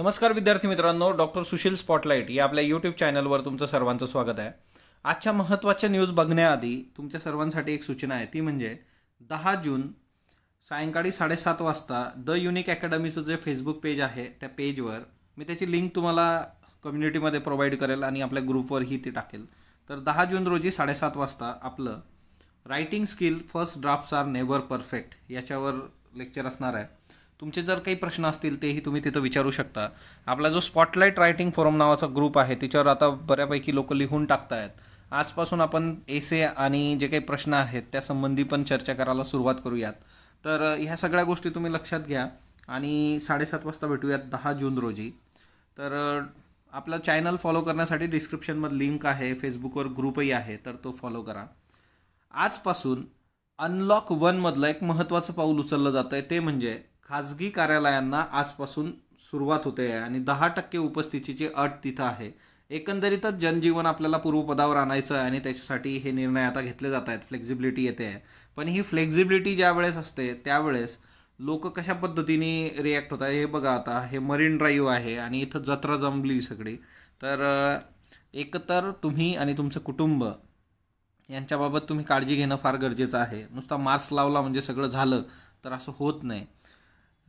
नमस्कार विद्यार्थी मित्रांनो डॉक्टर सुशील स्पॉटलाईट या आपल्या यूट्यूब चॅनलवर तुमचं सर्वांचं स्वागत आहे आजच्या महत्त्वाच्या न्यूज बघण्याआधी तुमच्या सर्वांसाठी एक सूचना आहे ती म्हणजे दहा जून सायंकाळी साडेसात वाजता द युनिक अकॅडमीचं जे फेसबुक पेज आहे त्या पेजवर मी त्याची लिंक तुम्हाला कम्युनिटीमध्ये प्रोव्हाइड करेल आणि आपल्या ग्रुपवरही ती टाकेल तर दहा जून रोजी साडेसात वाजता आपलं writing skill first drafts are never perfect याच्यावर लेक्चर असणार आहे तुमचे जर काही प्रश्न असतील तेही तुम्ही तिथं विचारू शकता आपला जो स्पॉटलाईट रायटिंग फोरम नावाचा ग्रुप आहे तिच्यावर आता बऱ्यापैकी लोक लिहून टाकतायत आजपासून आपण एसे आणि जे काही प्रश्न आहेत त्यासंबंधी पण चर्चा करायला सुरुवात करूयात तर ह्या सगळ्या गोष्टी तुम्ही लक्षात घ्या आणि साडेसात वाजता भेटूयात दहा जून रोजी तर आपला चॅनल फॉलो करण्यासाठी डिस्क्रिप्शनमध्ये लिंक आहे फेसबुकवर ग्रुपही आहे तर तो फॉलो करा आजपासून अनलॉक वनमधलं एक महत्त्वाचं पाऊल उचललं जातं आहे ते म्हणजे खाजगी कार्यालयांना आजपासून सुरुवात होते आहे आणि दहा टक्के उपस्थितीची अट तिथं आहे एकंदरीतच जनजीवन आपल्याला पूर्वपदावर आणायचं आहे आणि त्याच्यासाठी हे निर्णय आता घेतले जात आहेत फ्लेक्झिबिलिटी येते आहे पण ही फ्लेक्झिबिलिटी ज्या वेळेस असते त्यावेळेस लोक कशा पद्धतीने रिॲक्ट होतात हे बघा आता हे मरीन ड्राईव्ह आहे आणि इथं जत्रा जमली सगळी तर एकतर तुम्ही आणि तुमचं कुटुंब यांच्याबाबत तुम्ही काळजी घेणं फार गरजेचं आहे नुसता मास्क लावला म्हणजे सगळं झालं तर असं होत नाही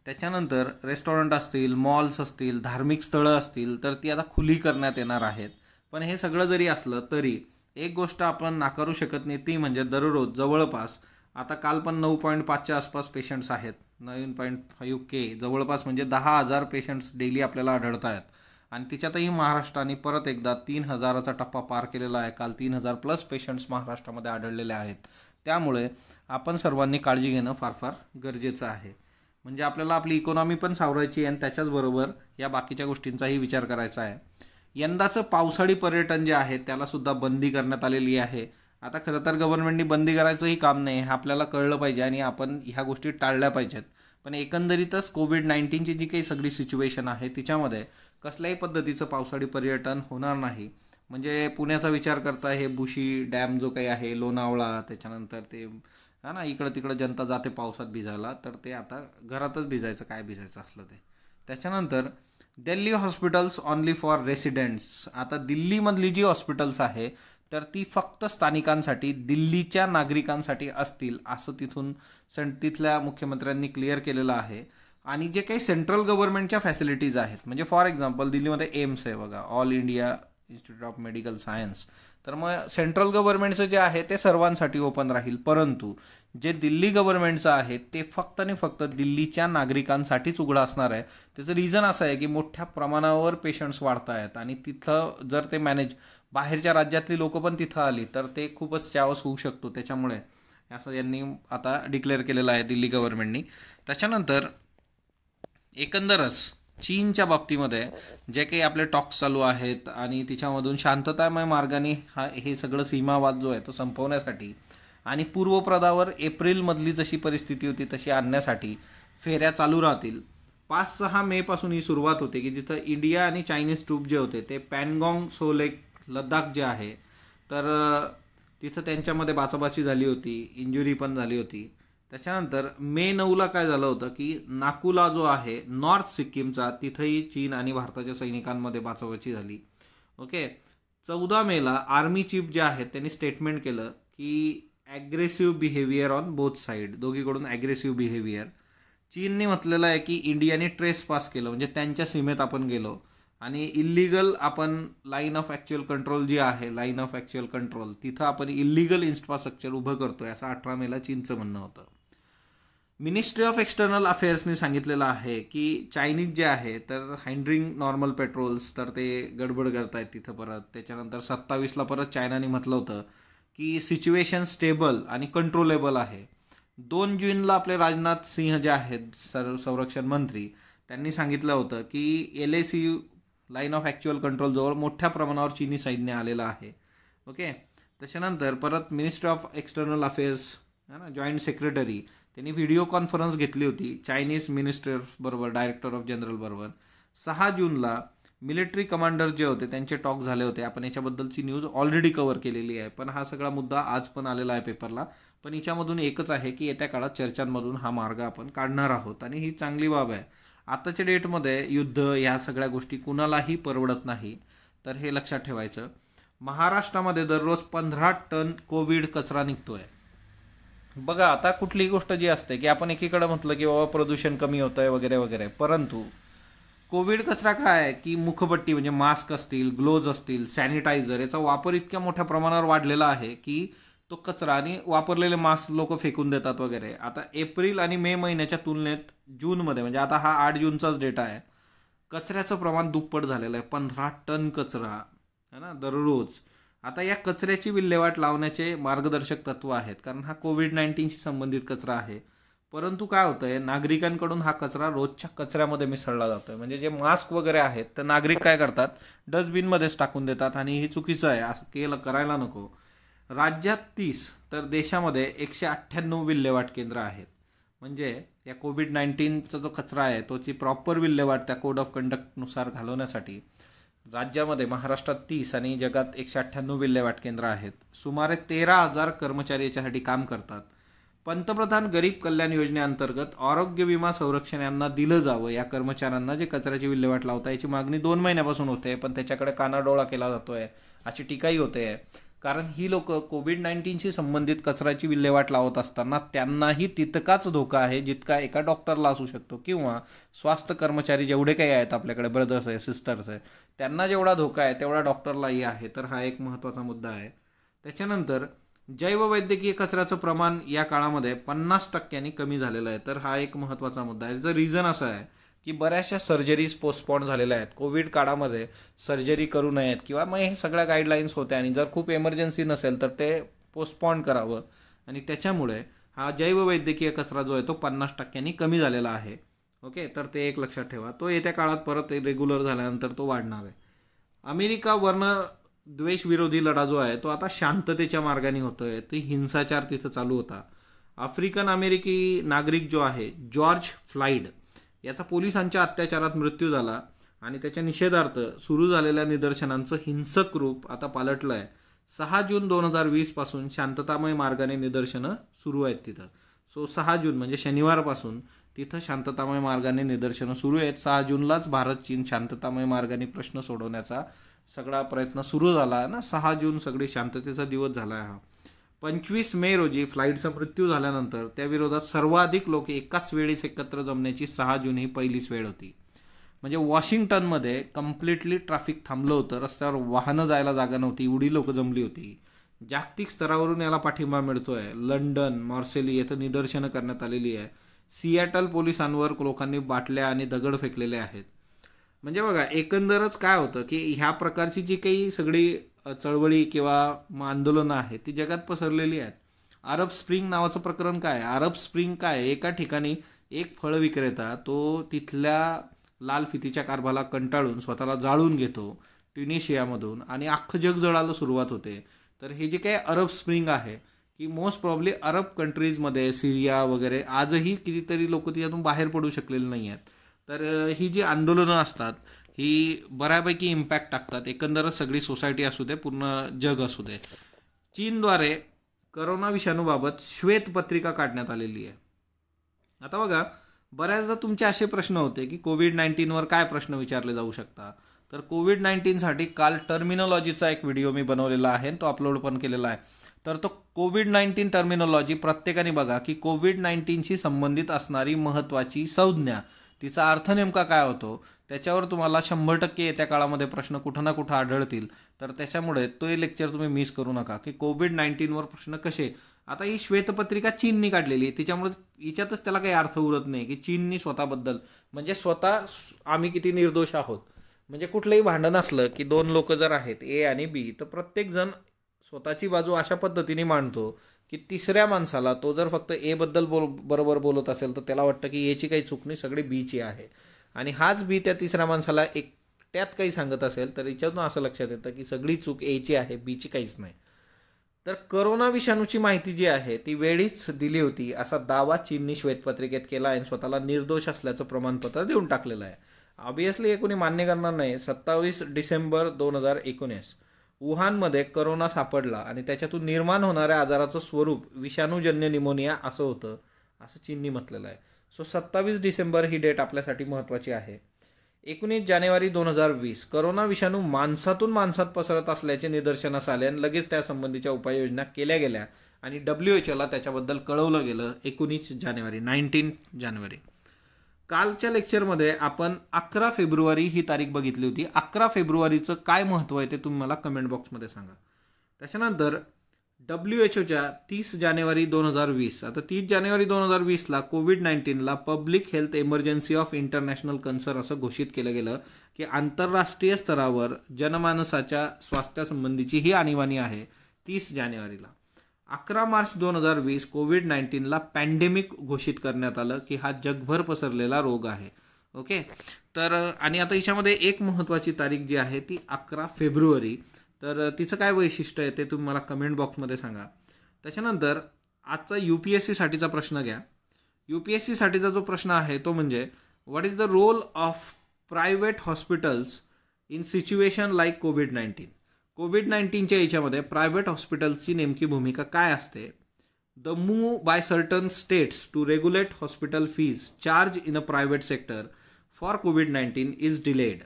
त्याच्यानंतर रेस्टॉरंट असतील मॉल्स असतील धार्मिक स्थळं असतील तर ती आता खुली करण्यात येणार आहेत पण हे सगळं जरी असलं तरी एक गोष्ट आपण नाकारू शकत नाही ती म्हणजे दररोज जवळपास आता काल पण नऊ पॉईंट पाचच्या आसपास पेशंट्स आहेत नवीन पॉईंट फाईव्ह के जवळपास म्हणजे दहा हजार पेशंट्स डेली आपल्याला आढळत आहेत आणि तिच्यातही महाराष्ट्राने परत एकदा तीन हजाराचा टप्पा पार केलेला आहे काल तीन हजार प्लस पेशंट्स महाराष्ट्रामध्ये आढळलेले आहेत त्यामुळे आपण सर्वांनी काळजी घेणं फार फार गरजेचं आहे म्हणजे आपल्याला आपली इकॉनॉमी पण सावरायची आणि त्याच्याचबरोबर या बाकीच्या गोष्टींचाही विचार करायचा आहे यंदाचं पावसाळी पर्यटन जे आहे त्यालासुद्धा बंदी करण्यात आलेली आहे आता खरं तर गव्हर्नमेंटनी बंदी करायचंही काम नाही हे आपल्याला कळलं पाहिजे आणि आपण ह्या गोष्टी टाळल्या पाहिजेत पण एकंदरीतच कोविड नाईन्टीनची जी काही सगळी सिच्युएशन आहे तिच्यामध्ये कसल्याही पद्धतीचं पावसाळी पर्यटन होणार नाही म्हणजे पुण्याचा विचार करता हे बुशी डॅम जो काही आहे लोणावळा त्याच्यानंतर ते हा ना इकडं तिकडं जनता जाते पावसात भिजायला तर ते आता घरातच भिजायचं काय भिजायचं असलं ते त्याच्यानंतर Delhi hospitals only for residents आता दिल्लीमधली जी हॉस्पिटल्स आहे तर ती फक्त स्थानिकांसाठी दिल्लीच्या नागरिकांसाठी असतील असं तिथून सेंट तिथल्या मुख्यमंत्र्यांनी क्लिअर केलेलं आहे आणि जे काही सेंट्रल गव्हर्नमेंटच्या फॅसिलिटीज आहेत म्हणजे फॉर एक्झाम्पल दिल्लीमध्ये एम्स आहे बघा all India institute of medical science तर मग सेंट्रल गव्हर्नमेंटचं जे आहे ते सर्वांसाठी ओपन राहील परंतु जे दिल्ली गव्हर्नमेंटचं आहे ते फक्त आणि फक्त दिल्लीच्या नागरिकांसाठीच उघडं असणार आहे त्याचं रिझन असं आहे की मोठ्या प्रमाणावर पेशंट्स वाढत आहेत आणि तिथं जर ते मॅनेज बाहेरच्या राज्यातली लोकं पण तिथं आली तर ते खूपच चावस होऊ शकतो त्याच्यामुळे असं यांनी आता डिक्लेअर केलेलं आहे दिल्ली गव्हर्नमेंटनी त्याच्यानंतर एकंदरच चीनच्या बाबतीमध्ये जे काही आपले टॉक्स चालू आहेत आणि तिच्यामधून शांततामय मार्गाने हा हे सगळं सीमावाद जो आहे तो संपवण्यासाठी आणि पूर्वप्रदावर एप्रिलमधली जशी परिस्थिती होती तशी आणण्यासाठी फेऱ्या चालू राहतील पाच सहा मेपासून ही सुरुवात होते की जिथं इंडिया आणि चायनीज ट्रूप जे होते ते सो सोलेक लद्दाख जे आहे तर तिथं त्यांच्यामध्ये बाचाबाची झाली होती इंजुरी पण झाली होती त्याच्यानंतर मे नऊला काय झालं होतं की नाकुला जो आहे नॉर्थ सिक्कीमचा तिथंही चीन आणि भारताच्या सैनिकांमध्ये बाचाबाची झाली ओके चौदा मेला आर्मी चीफ जे आहेत त्यांनी स्टेटमेंट केलं की aggressive behaviour on both side दोघीकडून ॲग्रेसिव्ह बिहेवियर चीनने म्हटलेलं आहे की इंडियाने ट्रेस पास केलं म्हणजे त्यांच्या सीमेत आपण गेलो आणि इल्लिगल आपण लाईन ऑफ ॲक्च्युअल कंट्रोल जी आहे लाईन ऑफ ॲक्च्युअल कंट्रोल तिथं आपण इल्लिगल इन्फ्रास्ट्रक्चर उभं करतो आहे असं अठरा मेला चीनचं म्हणणं होतं मिनिस्ट्री ऑफ एक्सटर्नल अफेअर्सनी सांगितलेलं आहे की चायनीज जे आहे तर हँड्रिंग नॉर्मल पेट्रोल्स तर ते गडबड आहेत तिथं परत त्याच्यानंतर सत्तावीसला परत चायनाने म्हटलं होतं की सिच्युएशन स्टेबल आणि कंट्रोलेबल आहे दोन जूनला आपले राजनाथ सिंह जे आहेत सर संरक्षण मंत्री त्यांनी सांगितलं होतं की L A C line of actual कंट्रोलजवळ मोठ्या प्रमाणावर चीनी सैन्य आलेलं आहे ओके त्याच्यानंतर परत मिनिस्ट्री ऑफ एक्सटर्नल अफेअर्स है ना जॉईंट सेक्रेटरी त्यांनी व्हिडिओ कॉन्फरन्स घेतली होती चायनीज मिनिस्टर बरोबर डायरेक्टर ऑफ जनरल बरोबर सहा जूनला मिलिटरी कमांडर जे होते त्यांचे टॉक झाले होते आपण याच्याबद्दलची न्यूज ऑलरेडी कवर केलेली आहे पण हा सगळा मुद्दा आज पण आलेला आहे पेपरला पण याच्यामधून एकच आहे की येत्या काळात चर्चांमधून हा मार्ग आपण काढणार आहोत आणि ही चांगली बाब आहे आताच्या डेटमध्ये युद्ध ह्या सगळ्या गोष्टी कुणालाही परवडत नाही तर हे लक्षात ठेवायचं महाराष्ट्रामध्ये दररोज पंधरा टन कोविड कचरा निघतो आहे बघा आता कुठलीही गोष्ट जी असते की आपण एकीकडे म्हटलं की बाबा प्रदूषण कमी होतं आहे वगैरे वगैरे परंतु कोविड कचरा काय आहे की मुखपट्टी म्हणजे मास्क असतील ग्लोव्ज असतील सॅनिटायझर याचा वापर इतक्या मोठ्या प्रमाणावर वाढलेला आहे की तो कचरा आणि वापरलेले मास्क लोक फेकून देतात वगैरे आता एप्रिल आणि मे महिन्याच्या तुलनेत जूनमध्ये म्हणजे आता हा आठ जूनचाच डेटा आहे कचऱ्याचं प्रमाण दुप्पट झालेलं आहे पंधरा टन कचरा है ना दररोज आता या कचऱ्याची विल्हेवाट लावण्याचे मार्गदर्शक तत्व आहेत कारण हा कोविड नाईन्टीनशी संबंधित कचरा आहे परंतु काय होतं आहे नागरिकांकडून हा कचरा रोजच्या कचऱ्यामध्ये मिसळला जातो आहे म्हणजे जे मास्क वगैरे आहेत तर नागरिक काय करतात डस्टबिनमध्येच टाकून देतात आणि हे चुकीचं आहे असं केलं करायला नको राज्यात तीस तर देशामध्ये एकशे अठ्ठ्याण्णव विल्हेवाट केंद्र आहेत म्हणजे या कोविड नाईन्टीनचा जो कचरा आहे तोची प्रॉपर विल्हेवाट त्या कोड ऑफ कंडक्टनुसार घालवण्यासाठी राज्यामध्ये महाराष्ट्रात तीस आणि जगात एकशे अठ्ठ्याण्णव विल्हेवाट केंद्र आहेत सुमारे तेरा हजार कर्मचारी याच्यासाठी काम करतात पंतप्रधान गरीब कल्याण योजनेअंतर्गत आरोग्य विमा संरक्षण यांना दिलं जावं या कर्मचाऱ्यांना जे कचऱ्याची विल्हेवाट लावता याची मागणी दोन महिन्यापासून होते पण त्याच्याकडे कानाडोळा केला जातोय अशी टीकाही होते कारण ही लोक कोविड नाईन्टीनशी संबंधित कचऱ्याची विल्हेवाट लावत असताना त्यांनाही तितकाच धोका आहे जितका एका डॉक्टरला असू शकतो किंवा स्वास्थ्य कर्मचारी जेवढे काही आहेत आपल्याकडे ब्रदर्स आहे सिस्टर्स आहे त्यांना जेवढा धोका आहे तेवढा डॉक्टरलाही आहे तर हा एक महत्त्वाचा मुद्दा आहे त्याच्यानंतर जैववैद्यकीय कचऱ्याचं प्रमाण या काळामध्ये पन्नास टक्क्यांनी कमी झालेलं आहे तर हा एक महत्त्वाचा मुद्दा आहे त्याचं रिझन असं आहे की बऱ्याचशा सर्जरीज पोस्टपॉन झालेल्या आहेत कोविड काळामध्ये सर्जरी करू नयेत किंवा मग हे सगळ्या गाईडलाईन्स होत्या आणि जर खूप एमर्जन्सी नसेल तर ते पोस्टपॉन करावं आणि त्याच्यामुळे हा जैववैद्यकीय कचरा जो आहे तो पन्नास टक्क्यांनी कमी झालेला आहे ओके तर ते एक लक्षात ठेवा तो येत्या काळात परत रेग्युलर झाल्यानंतर तो वाढणार आहे अमेरिका वर्ण द्वेषविरोधी लढा जो आहे तो आता शांततेच्या मार्गाने होतो आहे ती हिंसाचार तिथं चालू होता आफ्रिकन अमेरिकी नागरिक जो आहे जॉर्ज फ्लाईड याचा पोलिसांच्या अत्याचारात मृत्यू झाला आणि त्याच्या निषेधार्थ सुरू झालेल्या निदर्शनांचं हिंसक रूप आता पालटलं आहे सहा जून दोन हजार वीसपासून शांततामय मार्गाने निदर्शनं सुरू आहेत तिथं सो सहा जून म्हणजे शनिवारपासून तिथं शांततामय मार्गाने निदर्शनं सुरू आहेत सहा जूनलाच भारत चीन शांततामय मार्गाने प्रश्न सोडवण्याचा सगळा प्रयत्न सुरू झाला ना सहा जून सगळी शांततेचा दिवस झाला हा पंचवीस मे रोजी फ्लाईटचा मृत्यू झाल्यानंतर त्याविरोधात सर्वाधिक लोक एकाच वेळेस एकत्र जमण्याची सहा जून ही पहिलीच वेळ होती म्हणजे वॉशिंग्टनमध्ये कम्प्लिटली ट्रॅफिक थांबलं होतं रस्त्यावर वाहनं जायला जागा नव्हती एवढी लोकं जमली होती जागतिक स्तरावरून याला पाठिंबा मिळतो आहे लंडन मॉर्सेली येथे निदर्शनं करण्यात आलेली आहे सिएटल पोलिसांवर लोकांनी बाटल्या आणि दगड फेकलेले आहेत म्हणजे बघा एकंदरच काय होतं की ह्या प्रकारची जी काही सगळी चळवळी किंवा आंदोलनं आहेत ती जगात पसरलेली आहेत अरब स्प्रिंग नावाचं प्रकरण काय अरब स्प्रिंग काय एका ठिकाणी एक फळ विक्रेता तो तिथल्या लाल फितीच्या कारभाला कंटाळून स्वतःला जाळून घेतो ट्युनिशियामधून आणि अख्खं जग जळायला सुरुवात होते तर हे जे काही अरब स्प्रिंग आहे की मोस्ट प्रॉब्ली अरब कंट्रीजमध्ये सिरिया वगैरे आजही कितीतरी लोक तिच्यातून बाहेर पडू शकलेले नाही आहेत तर ही जी आंदोलनं असतात ही बऱ्यापैकी इम्पॅक्ट टाकतात एकंदरच सगळी सोसायटी असू दे पूर्ण जग असू दे चीनद्वारे करोना विषाणूबाबत श्वेतपत्रिका काढण्यात आलेली आहे आता बघा बऱ्याचदा तुमचे असे प्रश्न होते की कोविड नाईन्टीनवर काय प्रश्न विचारले जाऊ शकता तर कोविड नाईन्टीनसाठी काल टर्मिनॉलॉजीचा एक व्हिडिओ मी बनवलेला आहे तो अपलोड पण केलेला आहे तर तो कोविड नाईन्टीन टर्मिनॉलॉजी प्रत्येकाने बघा की कोविड नाईन्टीनशी संबंधित असणारी महत्त्वाची संज्ञा तिचा अर्थ नेमका काय होतो त्याच्यावर तुम्हाला शंभर टक्के येत्या काळामध्ये प्रश्न कुठं ना कुठं आढळतील तर त्याच्यामुळे तो लेक्चर तुम्ही मिस करू नका की कोविड नाईन्टीनवर प्रश्न कसे आता ही श्वेतपत्रिका चीननी काढलेली आहे तिच्यामुळे हिच्यातच त्याला काही अर्थ उरत नाही की चीननी स्वतःबद्दल म्हणजे स्वतः आम्ही किती निर्दोष आहोत म्हणजे कुठलंही भांडण असलं की दोन लोक जर आहेत ए आणि बी तर प्रत्येकजण स्वतःची बाजू अशा पद्धतीने मांडतो की तिसऱ्या माणसाला तो जर फक्त बद्दल बोल बरोबर बोलत असेल तर त्याला वाटतं की याची काही चूक नाही सगळी बीची आहे आणि हाच बी त्या तिसऱ्या माणसाला एकट्यात काही सांगत असेल तर याच्यातून असं लक्षात येतं की सगळी चूक एची आहे बीची काहीच नाही तर करोना विषाणूची माहिती जी आहे ती वेळीच दिली होती असा दावा चीननी श्वेतपत्रिकेत केला आणि स्वतःला निर्दोष असल्याचं प्रमाणपत्र देऊन टाकलेलं आहे ऑबियसली हे कोणी मान्य करणार नाही सत्तावीस डिसेंबर दोन हजार एकोणीस वुहानमध्ये करोना सापडला आणि त्याच्यातून निर्माण होणाऱ्या आजाराचं स्वरूप विषाणूजन्य निमोनिया असं होतं असं चीननी म्हटलेलं आहे सो सत्तावीस डिसेंबर ही डेट आपल्यासाठी महत्त्वाची आहे एकोणीस जानेवारी दोन हजार वीस करोना विषाणू माणसातून माणसात पसरत असल्याचे निदर्शनास आले आणि लगेच त्यासंबंधीच्या उपाययोजना केल्या गेल्या आणि डब्ल्यू एच ओला त्याच्याबद्दल कळवलं गेलं एकोणीस जानेवारी नाईन्टीन जानेवारी कालच्या लेक्चरमध्ये आपण अकरा फेब्रुवारी ही तारीख बघितली होती अकरा फेब्रुवारीचं काय महत्त्व आहे ते तुम्ही मला कमेंट बॉक्समध्ये सांगा त्याच्यानंतर डब्ल्यू एच ओच्या तीस जानेवारी दोन हजार वीस आता तीस जानेवारी दोन हजार वीसला कोविड नाईन्टीनला public health emergency of international concern असं घोषित केलं गेलं की आंतरराष्ट्रीय स्तरावर जनमानसाच्या स्वास्थ्यासंबंधीची ही आणीबाणी आहे तीस जानेवारीला अकरा मार्च दोन हजार वीस कोविड नाईन्टीनला पॅन्डेमिक घोषित करण्यात आलं की हा जगभर पसरलेला रोग आहे ओके तर आणि आता याच्यामध्ये एक महत्त्वाची तारीख जी आहे ती अकरा फेब्रुवारी तर तिचं काय वैशिष्ट्य आहे ते तुम्ही मला कमेंट बॉक्समध्ये सांगा त्याच्यानंतर आजचा यू पी एस सीसाठीचा प्रश्न घ्या यू पी एस सीसाठीचा जो प्रश्न आहे तो म्हणजे what is the role of private hospitals in situation like COVID nineteen COVID नाईन्टीनच्या याच्यामध्ये प्रायव्हेट हॉस्पिटल्सची नेमकी भूमिका काय असते the move by certain states to regulate hospital fees charge in a private sector for COVID nineteen is delayed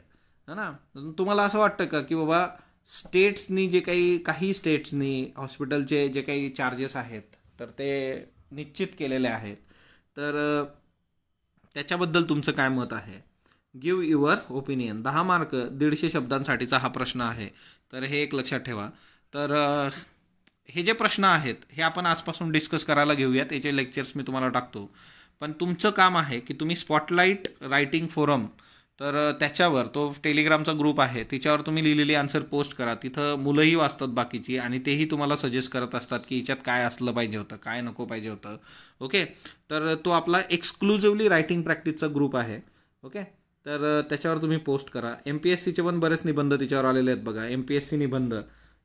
है ना तुम्हाला असं वाटतं का की बाबा स्टेट्सनी जे काही काही स्टेट्सनी हॉस्पिटलचे जे काही चार्जेस आहेत तर ते निश्चित केलेले आहेत तर त्याच्याबद्दल तुमचं काय मत आहे गिव युअर ओपिनियन दहा मार्क दीडशे शब्दांसाठीचा हा प्रश्न आहे तर हे एक लक्षात ठेवा तर हे जे प्रश्न आहेत हे आपण आजपासून डिस्कस करायला घेऊयात याचे लेक्चर्स मी तुम्हाला टाकतो पण तुमचं काम आहे की तुम्ही स्पॉटलाईट रायटिंग फोरम तर त्याच्यावर तो टेलिग्रामचा ग्रुप आहे तिच्यावर तुम्ही लिहिलेली आन्सर पोस्ट करा तिथं मुलंही वाचतात बाकीची आणि तेही तुम्हाला सजेस्ट करत असतात की हिच्यात काय असलं पाहिजे होतं काय नको पाहिजे होतं ओके तर तो आपला एक्सक्लुझिव्हली रायटिंग प्रॅक्टिसचा ग्रुप आहे ओके तर त्याच्यावर तुम्ही पोस्ट करा एम पी एस सीचे पण बरेच निबंध तिच्यावर आलेले आहेत बघा एम पी एस सी निबंध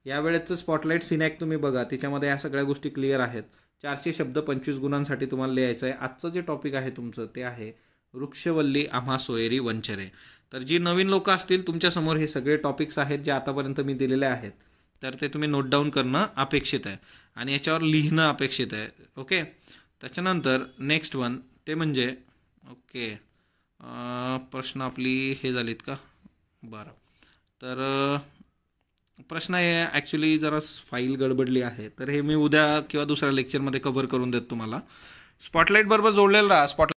यावेळेचं स्पॉटलाईट सिनॅक तुम्ही बघा तिच्यामध्ये या सगळ्या गोष्टी क्लिअर आहेत चारशे शब्द पंचवीस गुणांसाठी तुम्हाला लिहायचं आहे आजचं जे टॉपिक आहे तुमचं ते आहे वृक्षवल्ली आम्हा सोयरी वंचरे तर जी नवीन लोकं असतील तुमच्यासमोर हे सगळे टॉपिक्स आहेत जे आतापर्यंत मी दिलेले आहेत तर ते तुम्ही नोट डाऊन करणं अपेक्षित आहे आणि याच्यावर लिहिणं अपेक्षित आहे ओके त्याच्यानंतर नेक्स्ट वन ते म्हणजे ओके प्रश्न आपली हे झालेत का बरं तर प्रश्न हे ॲक्च्युली जरा फाईल गडबडली आहे तर हे मी उद्या किंवा दुसऱ्या लेक्चरमध्ये कव्हर करून देतो तुम्हाला बरोबर जोडलेलं राहा स्पॉट